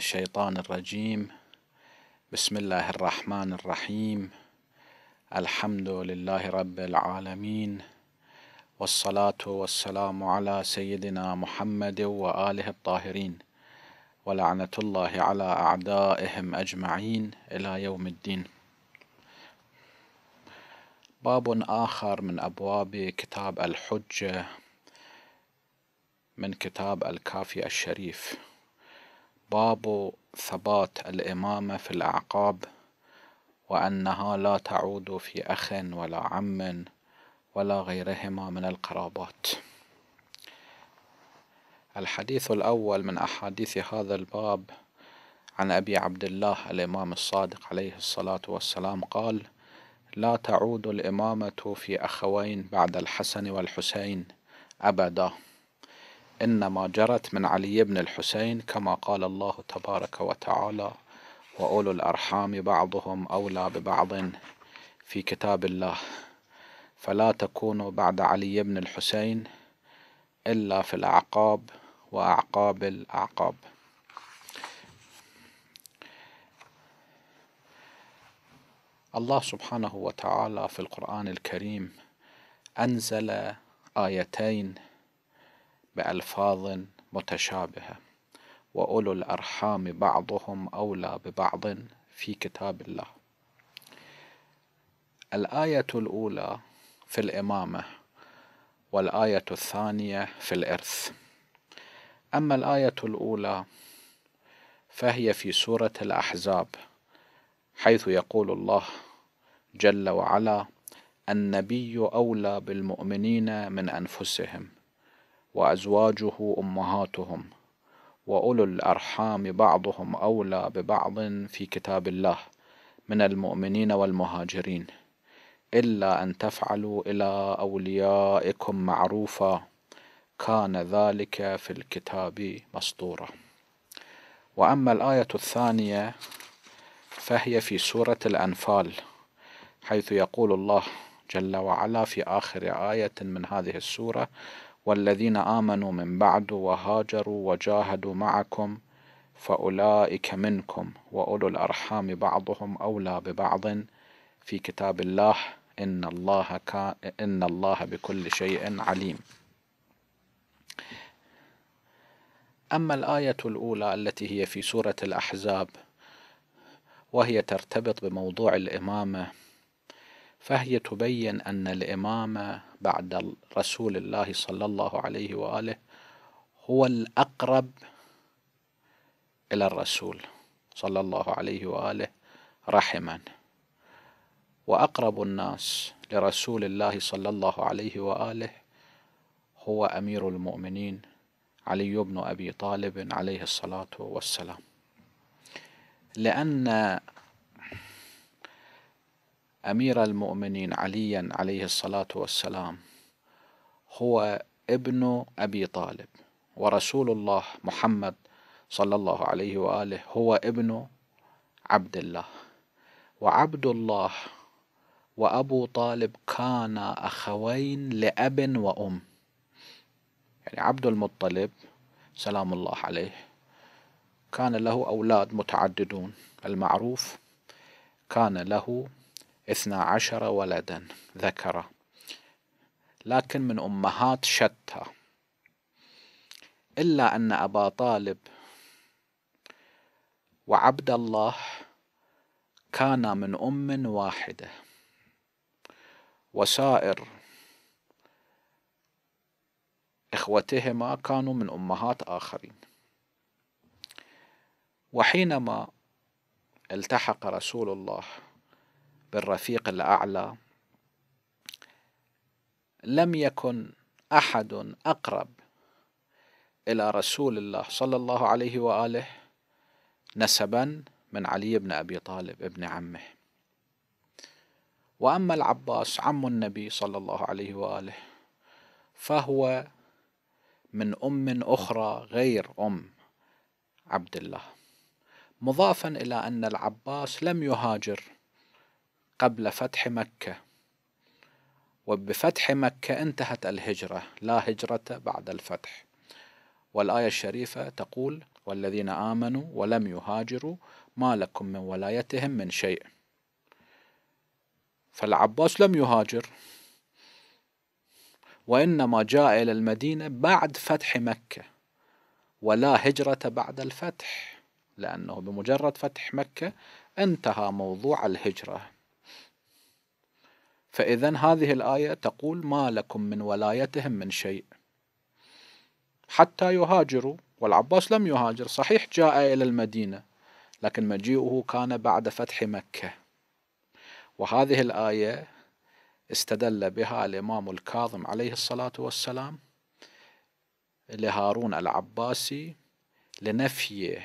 الشيطان الرجيم بسم الله الرحمن الرحيم الحمد لله رب العالمين والصلاة والسلام على سيدنا محمد وآله الطاهرين ولعنة الله على أعدائهم أجمعين إلى يوم الدين باب آخر من أبواب كتاب الحجة من كتاب الكافي الشريف باب ثبات الإمامة في الأعقاب وأنها لا تعود في أخ ولا عم ولا غيرهما من القرابات الحديث الأول من أحاديث هذا الباب عن أبي عبد الله الإمام الصادق عليه الصلاة والسلام قال لا تعود الإمامة في أخوين بعد الحسن والحسين أبدا إنما جرت من علي بن الحسين كما قال الله تبارك وتعالى وأولو الأرحام بعضهم أولى ببعض في كتاب الله فلا تكونوا بعد علي بن الحسين إلا في الأعقاب وأعقاب الأعقاب الله سبحانه وتعالى في القرآن الكريم أنزل آيتين بألفاظ متشابهة وأولو الأرحام بعضهم أولى ببعض في كتاب الله الآية الأولى في الإمامة والآية الثانية في الإرث أما الآية الأولى فهي في سورة الأحزاب حيث يقول الله جل وعلا النبي أولى بالمؤمنين من أنفسهم وأزواجه أمهاتهم وأولو الأرحام بعضهم أولى ببعض في كتاب الله من المؤمنين والمهاجرين إلا أن تفعلوا إلى أوليائكم معروفا كان ذلك في الكتاب مسطورا وأما الآية الثانية فهي في سورة الأنفال حيث يقول الله جل وعلا في آخر آية من هذه السورة والذين آمنوا من بعد وهاجروا وجاهدوا معكم فأولئك منكم وأولو الأرحام بعضهم أولى ببعض في كتاب الله إن الله إن الله بكل شيء عليم. أما الآية الأولى التي هي في سورة الأحزاب وهي ترتبط بموضوع الإمامة فهي تبين أن الإمامة بعد رسول الله صلى الله عليه واله هو الاقرب الى الرسول صلى الله عليه واله رحما واقرب الناس لرسول الله صلى الله عليه واله هو امير المؤمنين علي بن ابي طالب عليه الصلاه والسلام لان أمير المؤمنين عليا عليه الصلاة والسلام هو ابن أبي طالب ورسول الله محمد صلى الله عليه وآله هو ابن عبد الله وعبد الله وأبو طالب كانا أخوين لأب وأم يعني عبد المطلب سلام الله عليه كان له أولاد متعددون المعروف كان له اثنا عشر ولدا ذكر لكن من أمهات شتى إلا أن أبا طالب وعبد الله كانا من أم واحدة وسائر إخوتهما كانوا من أمهات آخرين وحينما التحق رسول الله بالرفيق الأعلى لم يكن أحد أقرب إلى رسول الله صلى الله عليه وآله نسبا من علي بن أبي طالب ابن عمه وأما العباس عم النبي صلى الله عليه وآله فهو من أم أخرى غير أم عبد الله مضافا إلى أن العباس لم يهاجر قبل فتح مكة وبفتح مكة انتهت الهجرة لا هجرة بعد الفتح والآية الشريفة تقول والذين آمنوا ولم يهاجروا ما لكم من ولايتهم من شيء فالعباس لم يهاجر وإنما جاء إلى المدينة بعد فتح مكة ولا هجرة بعد الفتح لأنه بمجرد فتح مكة انتهى موضوع الهجرة فإذا هذه الآية تقول ما لكم من ولايتهم من شيء حتى يهاجروا والعباس لم يهاجر صحيح جاء إلى المدينة لكن مجيئه كان بعد فتح مكة وهذه الآية استدل بها الإمام الكاظم عليه الصلاة والسلام لهارون العباسي لنفي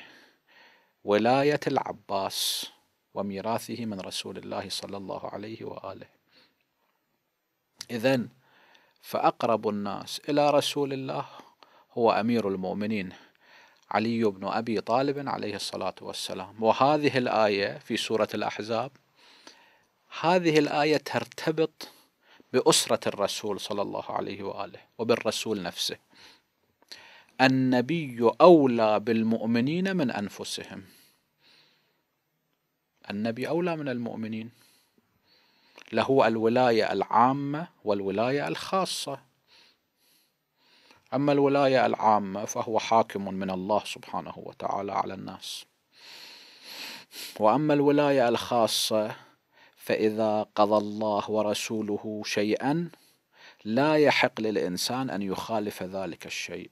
ولاية العباس وميراثه من رسول الله صلى الله عليه وآله إذا فأقرب الناس إلى رسول الله هو أمير المؤمنين علي بن أبي طالب عليه الصلاة والسلام وهذه الآية في سورة الأحزاب هذه الآية ترتبط بأسرة الرسول صلى الله عليه وآله وبالرسول نفسه النبي أولى بالمؤمنين من أنفسهم النبي أولى من المؤمنين لهو الولاية العامة والولاية الخاصة أما الولاية العامة فهو حاكم من الله سبحانه وتعالى على الناس وأما الولاية الخاصة فإذا قضى الله ورسوله شيئا لا يحق للإنسان أن يخالف ذلك الشيء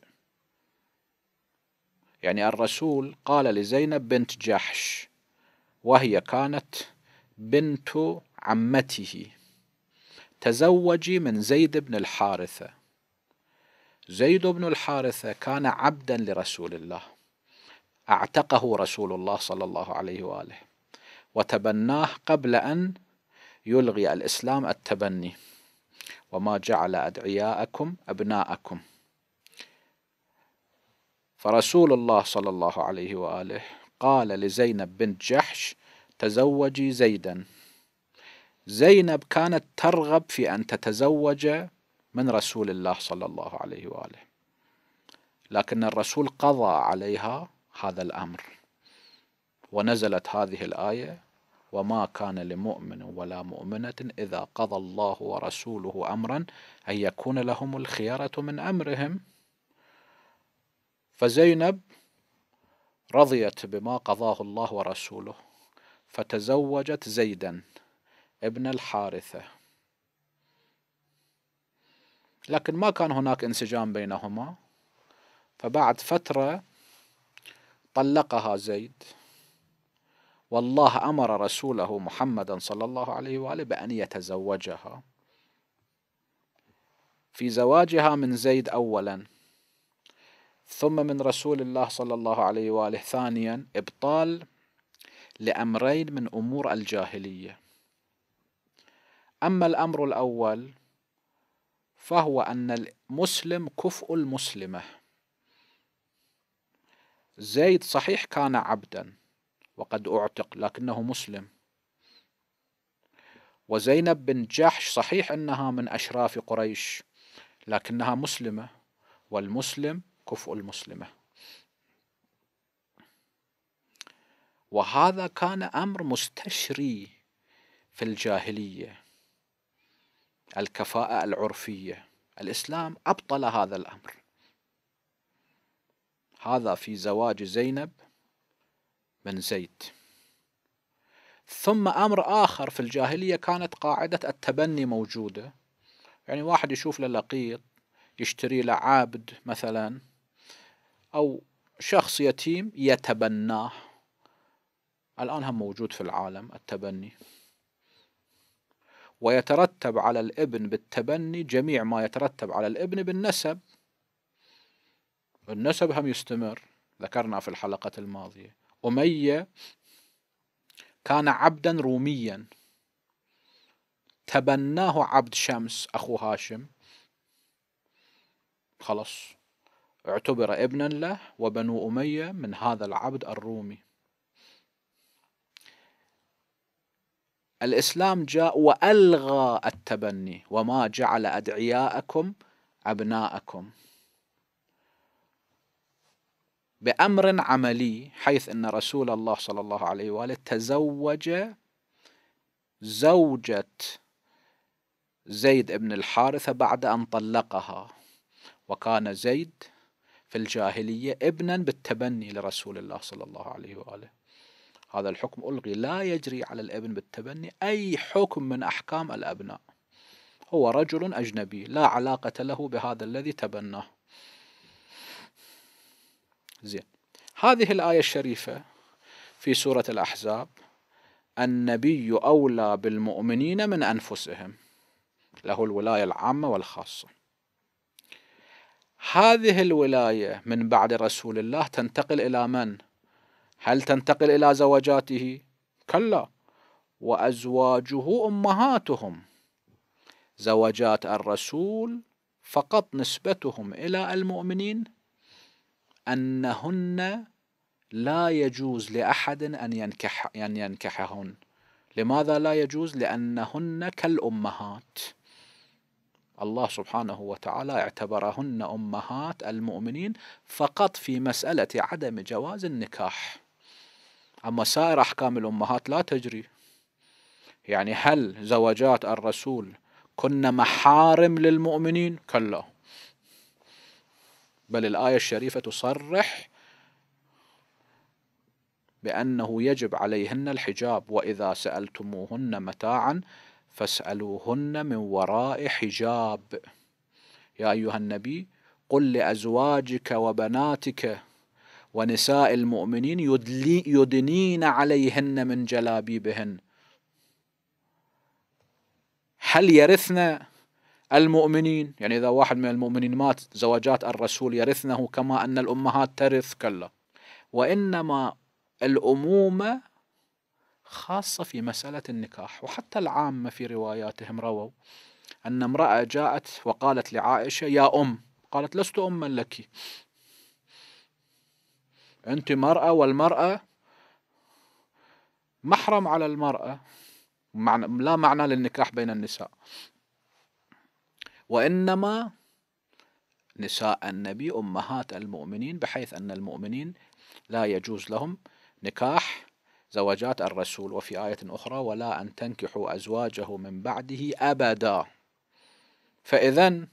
يعني الرسول قال لزينب بنت جحش وهي كانت بنت عمته تزوجي من زيد بن الحارثة زيد بن الحارثة كان عبدا لرسول الله اعتقه رسول الله صلى الله عليه وآله وتبناه قبل أن يلغي الإسلام التبني وما جعل أدعياءكم أبناءكم فرسول الله صلى الله عليه وآله قال لزينب بنت جحش تزوجي زيدا زينب كانت ترغب في أن تتزوج من رسول الله صلى الله عليه وآله لكن الرسول قضى عليها هذا الأمر ونزلت هذه الآية وما كان لمؤمن ولا مؤمنة إذا قضى الله ورسوله أمرا أن يكون لهم الخيارة من أمرهم فزينب رضيت بما قضاه الله ورسوله فتزوجت زيدا ابن الحارثة لكن ما كان هناك انسجام بينهما فبعد فترة طلقها زيد والله أمر رسوله محمدا صلى الله عليه وآله بأن يتزوجها في زواجها من زيد أولا ثم من رسول الله صلى الله عليه وآله ثانيا إبطال لأمرين من أمور الجاهلية أما الأمر الأول فهو أن المسلم كفء المسلمة زيد صحيح كان عبدا وقد أعتق لكنه مسلم وزينب بن جحش صحيح أنها من أشراف قريش لكنها مسلمة والمسلم كفء المسلمة وهذا كان أمر مستشري في الجاهلية الكفاءة العرفية الإسلام أبطل هذا الأمر هذا في زواج زينب بن زيد ثم أمر آخر في الجاهلية كانت قاعدة التبني موجودة يعني واحد يشوف له لقيط يشتري له مثلا أو شخص يتيم يتبناه الآن هم موجود في العالم التبني ويترتب على الابن بالتبني جميع ما يترتب على الابن بالنسب النسب هم يستمر ذكرنا في الحلقة الماضية أمية كان عبدا روميا تبناه عبد شمس أخو هاشم خلص اعتبر ابنا له وبنو أمية من هذا العبد الرومي الإسلام جاء وألغى التبني وما جعل أدعياءكم أبناءكم بأمر عملي حيث أن رسول الله صلى الله عليه وآله تزوج زوجة زيد بن الحارثة بعد أن طلقها وكان زيد في الجاهلية ابنا بالتبني لرسول الله صلى الله عليه وآله هذا الحكم ألغي لا يجري على الابن بالتبني أي حكم من أحكام الأبناء هو رجل أجنبي لا علاقة له بهذا الذي تبناه زين هذه الآية الشريفة في سورة الأحزاب النبي أولى بالمؤمنين من أنفسهم له الولاية العامة والخاصة هذه الولاية من بعد رسول الله تنتقل إلى من؟ هل تنتقل إلى زوجاته؟ كلا وأزواجه أمهاتهم زوجات الرسول فقط نسبتهم إلى المؤمنين أنهن لا يجوز لأحد أن ينكح أن ينكحهن لماذا لا يجوز لأنهن كالأمهات الله سبحانه وتعالى اعتبرهن أمهات المؤمنين فقط في مسألة عدم جواز النكاح أما سائر أحكام الأمهات لا تجري يعني هل زوجات الرسول كن محارم للمؤمنين كلا بل الآية الشريفة تصرح بأنه يجب عليهن الحجاب وإذا سألتموهن متاعا فاسألوهن من وراء حجاب يا أيها النبي قل لأزواجك وبناتك ونساء المؤمنين يدنين عليهن من جلابيبهن هل يرثن المؤمنين يعني إذا واحد من المؤمنين مات زواجات الرسول يرثنه كما أن الأمهات ترث كلا وإنما الأمومة خاصة في مسألة النكاح وحتى العامة في رواياتهم رووا أن امرأة جاءت وقالت لعائشة يا أم قالت لست أما لك أنت مرأة والمرأة محرم على المرأة لا معنى للنكاح بين النساء وإنما نساء النبي أمهات المؤمنين بحيث أن المؤمنين لا يجوز لهم نكاح زوجات الرسول وفي آية أخرى ولا أن تنكحوا أزواجه من بعده أبدا فإذا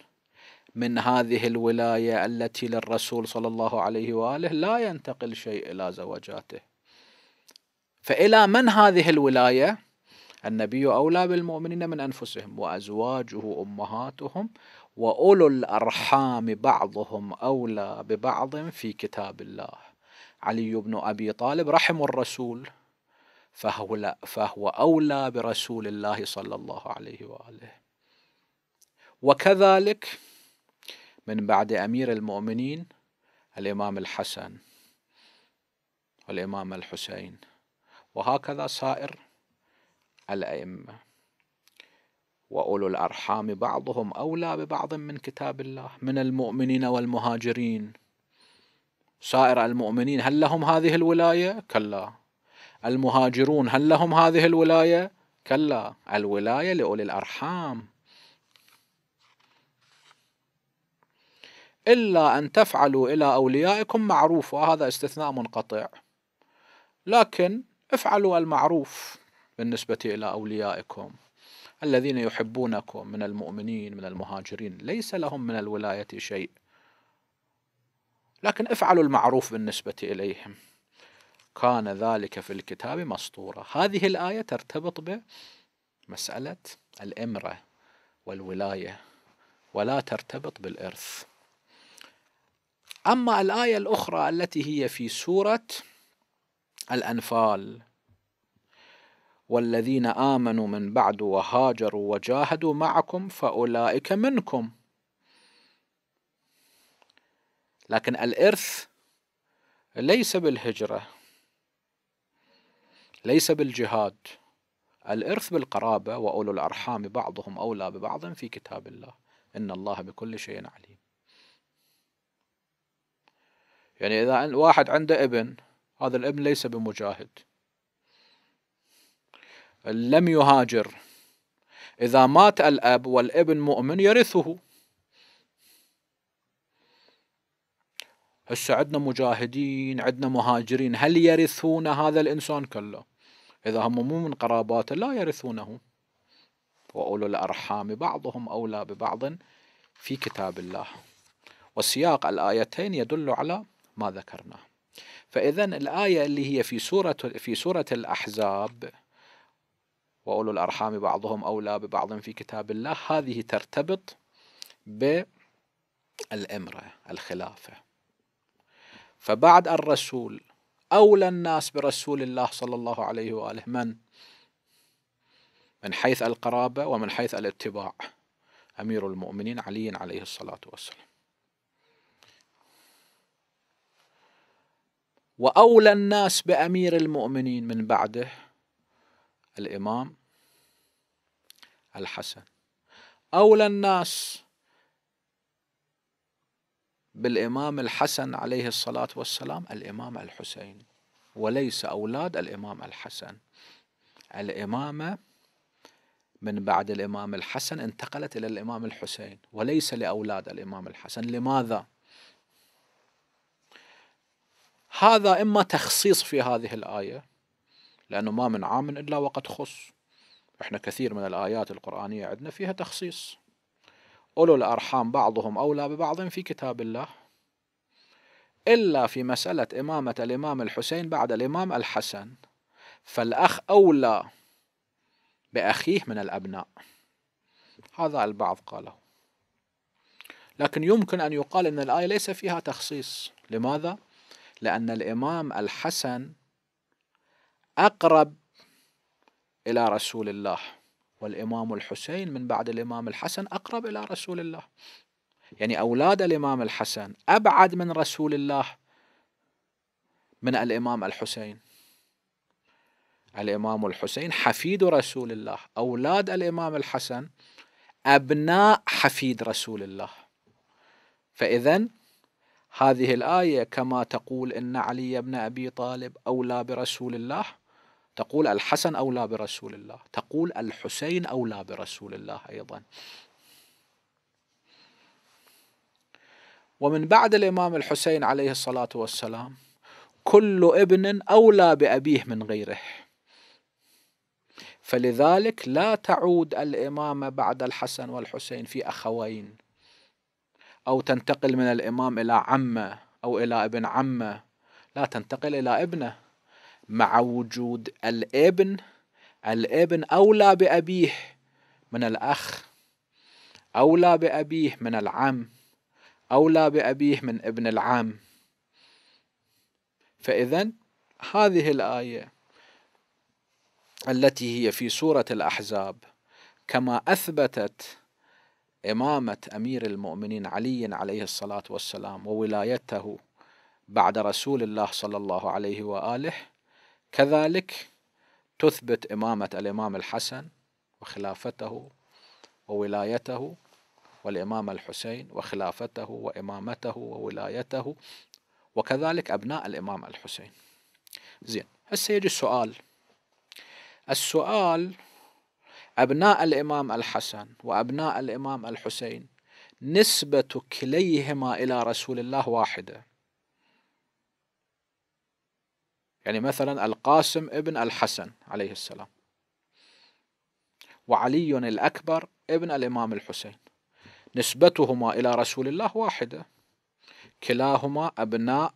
من هذه الولاية التي للرسول صلى الله عليه وآله لا ينتقل شيء إلى زوجاته فإلى من هذه الولاية؟ النبي أولى بالمؤمنين من أنفسهم وأزواجه أمهاتهم وأولو الأرحام بعضهم أولى ببعض في كتاب الله علي بن أبي طالب رحم الرسول فهو, لا فهو أولى برسول الله صلى الله عليه وآله وكذلك من بعد أمير المؤمنين الإمام الحسن والإمام الحسين وهكذا سائر الأئمة وأولو الأرحام بعضهم أولى ببعض من كتاب الله من المؤمنين والمهاجرين سائر المؤمنين هل لهم هذه الولاية؟ كلا المهاجرون هل لهم هذه الولاية؟ كلا الولاية لأولي الأرحام إلا أن تفعلوا إلى أوليائكم معروف وهذا استثناء منقطع لكن افعلوا المعروف بالنسبة إلى أوليائكم الذين يحبونكم من المؤمنين من المهاجرين ليس لهم من الولاية شيء لكن افعلوا المعروف بالنسبة إليهم كان ذلك في الكتاب مسطورا هذه الآية ترتبط بمسألة الإمرة والولاية ولا ترتبط بالإرث أما الآية الأخرى التي هي في سورة الأنفال والذين آمنوا من بعد وهاجروا وجاهدوا معكم فأولئك منكم لكن الإرث ليس بالهجرة ليس بالجهاد الإرث بالقرابة وأولو الأرحام بعضهم أولى ببعض في كتاب الله إن الله بكل شيء عليم يعني إذا واحد عنده ابن هذا الابن ليس بمجاهد لم يهاجر إذا مات الأب والابن مؤمن يرثه هسه عندنا مجاهدين عندنا مهاجرين هل يرثون هذا الإنسان كلا إذا هم مو من قراباته لا يرثونه وأولو الأرحام بعضهم أولى ببعض في كتاب الله وسياق الآيتين يدل على ما ذكرناه فإذا الآية اللي هي في سورة في سورة الأحزاب وأولو الأرحام بعضهم أولى ببعض في كتاب الله هذه ترتبط بالإمرة الخلافة فبعد الرسول أولى الناس برسول الله صلى الله عليه وآله من؟ من حيث القرابة ومن حيث الاتباع أمير المؤمنين علي عليه الصلاة والسلام واولى الناس بامير المؤمنين من بعده الامام الحسن اولى الناس بالامام الحسن عليه الصلاه والسلام الامام الحسين وليس اولاد الامام الحسن الامامه من بعد الامام الحسن انتقلت الى الامام الحسين وليس لاولاد الامام الحسن لماذا هذا إما تخصيص في هذه الآية لأنه ما من عام إلا وقد خص إحنا كثير من الآيات القرآنية عندنا فيها تخصيص أولو الأرحام بعضهم أولى ببعض في كتاب الله إلا في مسألة إمامة الإمام الحسين بعد الإمام الحسن فالأخ أولى بأخيه من الأبناء هذا البعض قاله لكن يمكن أن يقال أن الآية ليس فيها تخصيص لماذا؟ لأن الإمام الحسن أقرب إلى رسول الله والإمام الحسين من بعد الإمام الحسن أقرب إلى رسول الله يعني أولاد الإمام الحسن أبعد من رسول الله من الإمام الحسين الإمام الحسين حفيد رسول الله أولاد الإمام الحسن أبناء حفيد رسول الله فإذا هذه الآية كما تقول إن علي بن أبي طالب أولى برسول الله تقول الحسن أولى برسول الله تقول الحسين أولى برسول الله أيضا ومن بعد الإمام الحسين عليه الصلاة والسلام كل ابن أولى بأبيه من غيره فلذلك لا تعود الإمامة بعد الحسن والحسين في أخوين أو تنتقل من الإمام إلى عمه أو إلى ابن عمه لا تنتقل إلى ابنه مع وجود الابن الابن أولى بأبيه من الأخ أولى بأبيه من العم أولى بأبيه من ابن العم فإذا هذه الآية التي هي في سورة الأحزاب كما أثبتت إمامة أمير المؤمنين علي عليه الصلاة والسلام وولايته بعد رسول الله صلى الله عليه وآله كذلك تثبت إمامة الإمام الحسن وخلافته وولايته والإمام الحسين وخلافته وإمامته وولايته وكذلك أبناء الإمام الحسين زين هسه يجي السؤال السؤال أبناء الإمام الحسن وأبناء الإمام الحسين نسبة كليهما إلى رسول الله واحدة يعني مثلا القاسم ابن الحسن عليه السلام وعلي الأكبر ابن الإمام الحسين نسبتهما إلى رسول الله واحدة كلاهما أبناء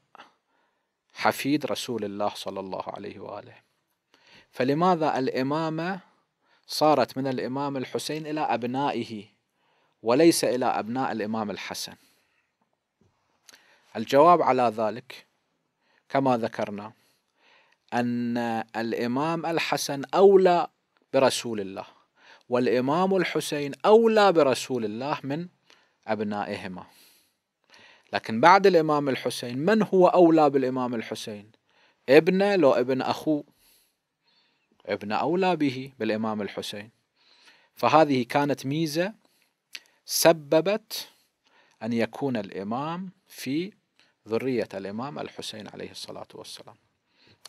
حفيد رسول الله صلى الله عليه وآله فلماذا الإمامة صارت من الإمام الحسين إلى أبنائه وليس إلى أبناء الإمام الحسن الجواب على ذلك كما ذكرنا أن الإمام الحسن أولى برسول الله والإمام الحسين أولى برسول الله من أبنائهما لكن بعد الإمام الحسين من هو أولى بالإمام الحسين ابنه لو ابن أخوه ابن أولى به بالإمام الحسين فهذه كانت ميزة سببت أن يكون الإمام في ذرية الإمام الحسين عليه الصلاة والسلام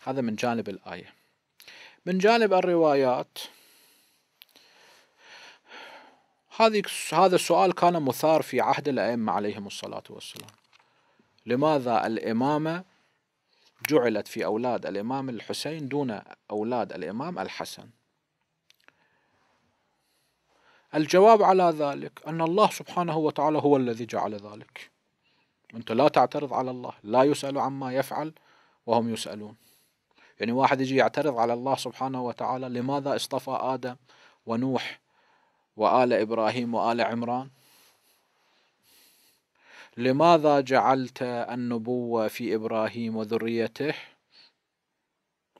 هذا من جانب الآية من جانب الروايات هذه هذا السؤال كان مثار في عهد الأئمة عليهم الصلاة والسلام لماذا الإمامة جعلت في أولاد الإمام الحسين دون أولاد الإمام الحسن الجواب على ذلك أن الله سبحانه وتعالى هو الذي جعل ذلك أنت لا تعترض على الله لا يسأل عما يفعل وهم يسألون يعني واحد يجي يعترض على الله سبحانه وتعالى لماذا اصطفى آدم ونوح وآل إبراهيم وآل عمران لماذا جعلت النبوة في إبراهيم وذريته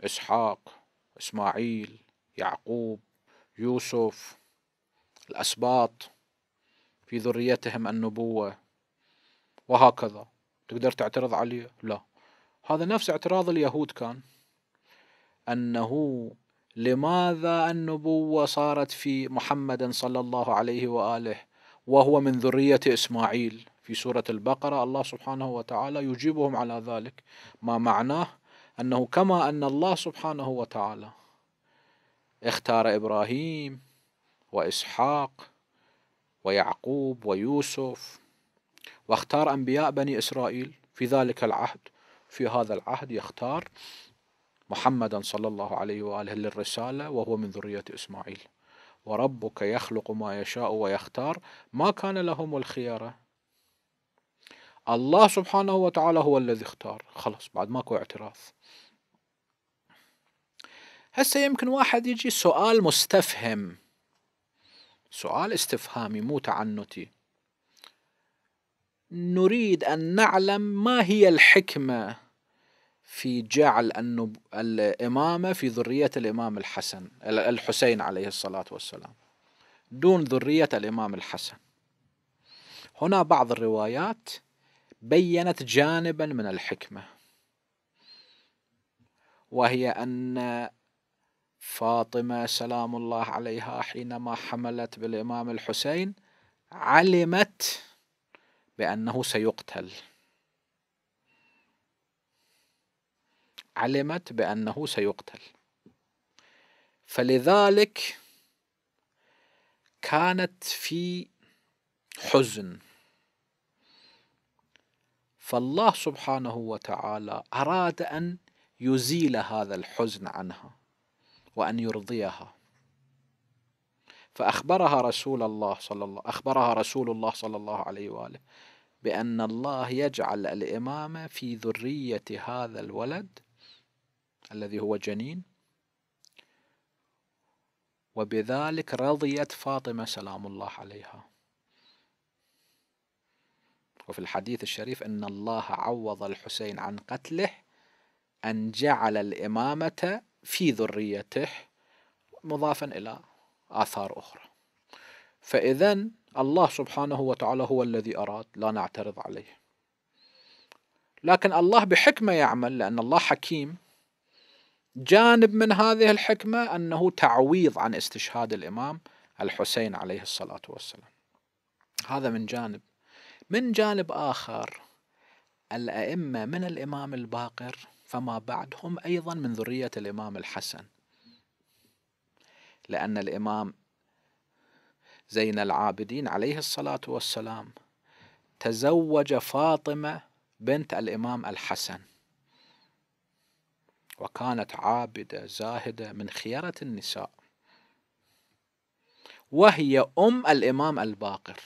إسحاق إسماعيل يعقوب يوسف الأسباط في ذريتهم النبوة وهكذا تقدر تعترض عليه لا هذا نفس اعتراض اليهود كان أنه لماذا النبوة صارت في محمد صلى الله عليه وآله وهو من ذرية إسماعيل في سورة البقرة الله سبحانه وتعالى يجيبهم على ذلك ما معناه أنه كما أن الله سبحانه وتعالى اختار إبراهيم وإسحاق ويعقوب ويوسف واختار أنبياء بني إسرائيل في ذلك العهد في هذا العهد يختار محمدا صلى الله عليه وآله للرسالة وهو من ذرية إسماعيل وربك يخلق ما يشاء ويختار ما كان لهم الخيارة الله سبحانه وتعالى هو الذي اختار خلص بعد ماكو اعتراض هسه يمكن واحد يجي سؤال مستفهم سؤال استفهامي مو تعنتي نريد أن نعلم ما هي الحكمة في جعل النب... الإمامة في ذرية الإمام الحسن الحسين عليه الصلاة والسلام دون ذرية الإمام الحسن هنا بعض الروايات بينت جانبا من الحكمة وهي أن فاطمة سلام الله عليها حينما حملت بالإمام الحسين علمت بأنه سيقتل علمت بأنه سيقتل فلذلك كانت في حزن فالله سبحانه وتعالى أراد أن يزيل هذا الحزن عنها وأن يرضيها فأخبرها رسول الله صلى الله أخبرها رسول الله صلى الله عليه وآله بأن الله يجعل الإمامة في ذرية هذا الولد الذي هو جنين وبذلك رضيت فاطمة سلام الله عليها وفي الحديث الشريف أن الله عوض الحسين عن قتله أن جعل الإمامة في ذريته مضافا إلى آثار أخرى فإذا الله سبحانه وتعالى هو الذي أراد لا نعترض عليه لكن الله بحكمة يعمل لأن الله حكيم جانب من هذه الحكمة أنه تعويض عن استشهاد الإمام الحسين عليه الصلاة والسلام هذا من جانب من جانب آخر الأئمة من الإمام الباقر فما بعدهم أيضا من ذرية الإمام الحسن لأن الإمام زين العابدين عليه الصلاة والسلام تزوج فاطمة بنت الإمام الحسن وكانت عابدة زاهدة من خيرة النساء وهي أم الإمام الباقر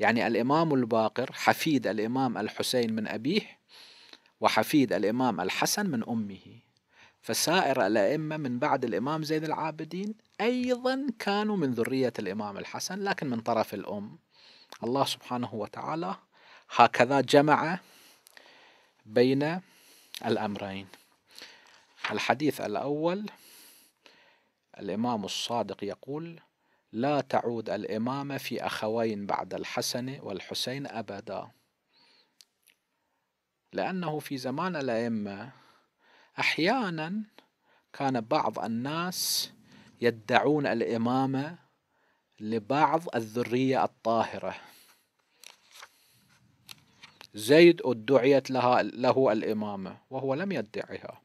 يعني الإمام الباقر حفيد الإمام الحسين من أبيه وحفيد الإمام الحسن من أمه فسائر الأئمة من بعد الإمام زين العابدين أيضا كانوا من ذرية الإمام الحسن لكن من طرف الأم الله سبحانه وتعالى هكذا جمع بين الأمرين الحديث الأول الإمام الصادق يقول لا تعود الإمامة في أخوين بعد الحسن والحسين أبدا لأنه في زمان الأئمة أحيانا كان بعض الناس يدعون الإمامة لبعض الذرية الطاهرة زيد ادعيت لها له الإمامة وهو لم يدعها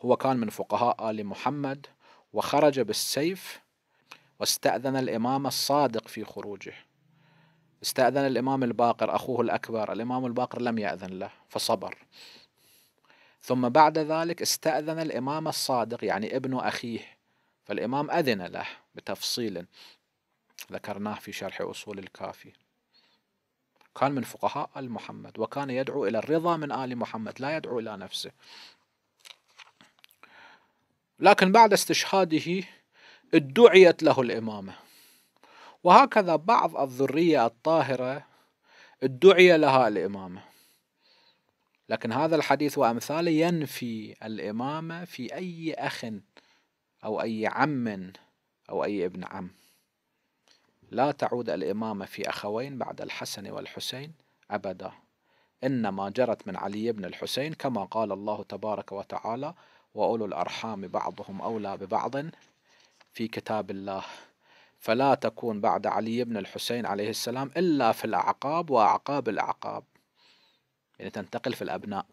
هو كان من فقهاء آل محمد وخرج بالسيف واستأذن الإمام الصادق في خروجه استأذن الإمام الباقر أخوه الأكبر الإمام الباقر لم يأذن له فصبر ثم بعد ذلك استأذن الإمام الصادق يعني ابن أخيه فالإمام أذن له بتفصيل ذكرناه في شرح أصول الكافي كان من فقهاء آل محمد وكان يدعو إلى الرضا من آل محمد لا يدعو إلى نفسه لكن بعد استشهاده ادعيت له الإمامة وهكذا بعض الذرية الطاهرة ادعي لها الإمامة لكن هذا الحديث وأمثاله ينفي الإمامة في أي أخ أو أي عم أو أي ابن عم لا تعود الإمامة في أخوين بعد الحسن والحسين أبدا إنما جرت من علي بن الحسين كما قال الله تبارك وتعالى وأولو الأرحام بعضهم أولى ببعض في كتاب الله فلا تكون بعد علي بن الحسين عليه السلام إلا في الأعقاب وأعقاب الأعقاب يعني تنتقل في الأبناء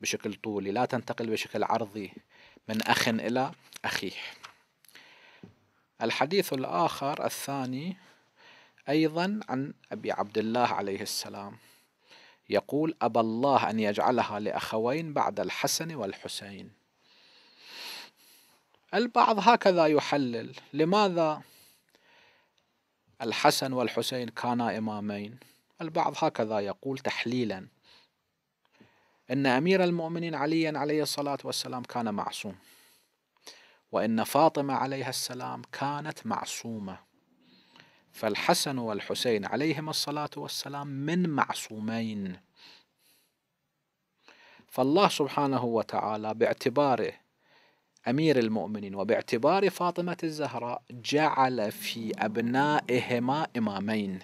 بشكل طولي لا تنتقل بشكل عرضي من أخ إلى أخيه الحديث الآخر الثاني أيضا عن أبي عبد الله عليه السلام يقول أبى الله أن يجعلها لأخوين بعد الحسن والحسين البعض هكذا يحلل لماذا الحسن والحسين كانا إمامين البعض هكذا يقول تحليلا إن أمير المؤمنين عليا عليه الصلاة والسلام كان معصوم وإن فاطمة عليها السلام كانت معصومة فالحسن والحسين عليهما الصلاة والسلام من معصومين فالله سبحانه وتعالى باعتباره أمير المؤمنين وباعتبار فاطمة الزهراء جعل في أبنائهما إمامين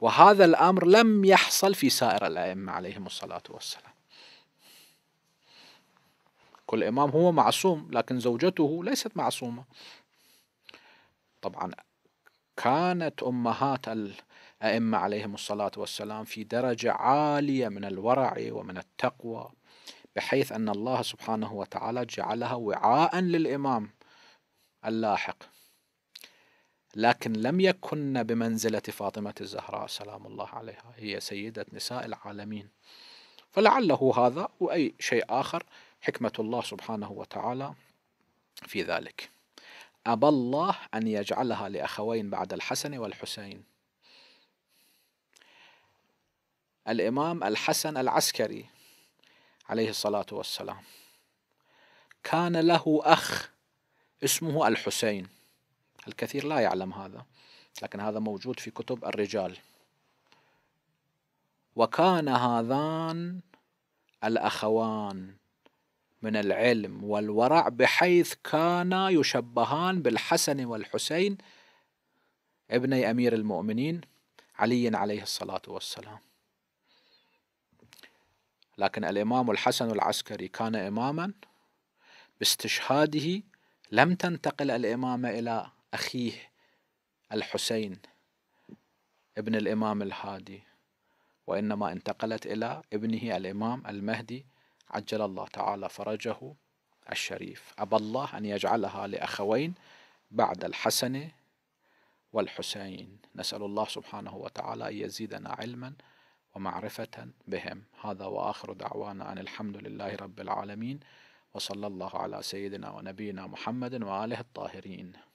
وهذا الأمر لم يحصل في سائر الأئمة عليهم الصلاة والسلام كل إمام هو معصوم لكن زوجته ليست معصومة طبعا كانت أمهات الأئمة عليهم الصلاة والسلام في درجة عالية من الورع ومن التقوى بحيث أن الله سبحانه وتعالى جعلها وعاء للإمام اللاحق لكن لم يكن بمنزلة فاطمة الزهراء سلام الله عليها هي سيدة نساء العالمين فلعله هذا وأي شيء آخر حكمة الله سبحانه وتعالى في ذلك أبى الله أن يجعلها لأخوين بعد الحسن والحسين الإمام الحسن العسكري عليه الصلاة والسلام كان له أخ اسمه الحسين الكثير لا يعلم هذا لكن هذا موجود في كتب الرجال وكان هذان الأخوان من العلم والورع بحيث كانا يشبهان بالحسن والحسين ابني أمير المؤمنين علي عليه الصلاة والسلام لكن الإمام الحسن العسكري كان إماما باستشهاده لم تنتقل الإمامة إلى أخيه الحسين ابن الإمام الهادي وإنما انتقلت إلى ابنه الإمام المهدي عجل الله تعالى فرجه الشريف أبى الله أن يجعلها لأخوين بعد الحسن والحسين نسأل الله سبحانه وتعالى أن يزيدنا علما ومعرفة بهم هذا وآخر دعوانا أن الحمد لله رب العالمين وصلى الله على سيدنا ونبينا محمد وآله الطاهرين